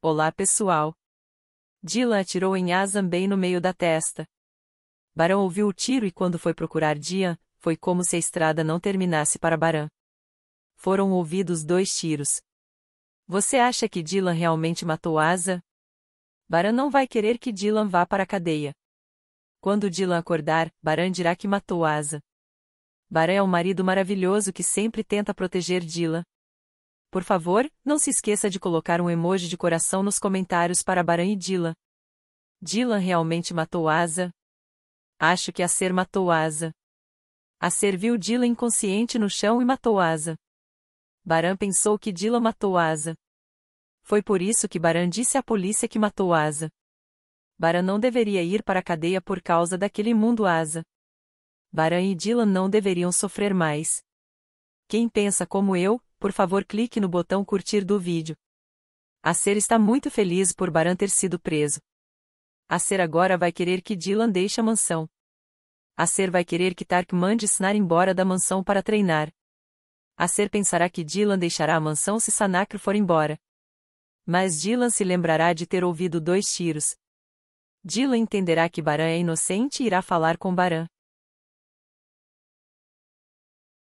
Olá pessoal! Dila atirou em Azam bem no meio da testa. Barão ouviu o tiro e quando foi procurar Dian, foi como se a estrada não terminasse para Baran. Foram ouvidos dois tiros. Você acha que Dylan realmente matou Asa? Baran não vai querer que Dylan vá para a cadeia. Quando Dylan acordar, Baran dirá que matou Asa. Baran é um marido maravilhoso que sempre tenta proteger Dylan, por favor, não se esqueça de colocar um emoji de coração nos comentários para Baran e Dylan. Dylan realmente matou Asa? Acho que a ser matou Asa. A ser viu Dylan inconsciente no chão e matou Asa. Baran pensou que Dylan matou Asa. Foi por isso que Baran disse à polícia que matou Asa. Baran não deveria ir para a cadeia por causa daquele imundo Asa. Baran e Dylan não deveriam sofrer mais. Quem pensa como eu, por favor clique no botão curtir do vídeo. A Ser está muito feliz por Baran ter sido preso. A Ser agora vai querer que Dylan deixe a mansão. A Ser vai querer que Tark mande Snar embora da mansão para treinar. A Ser pensará que Dylan deixará a mansão se Sanacro for embora. Mas Dylan se lembrará de ter ouvido dois tiros. Dylan entenderá que Baran é inocente e irá falar com Baran.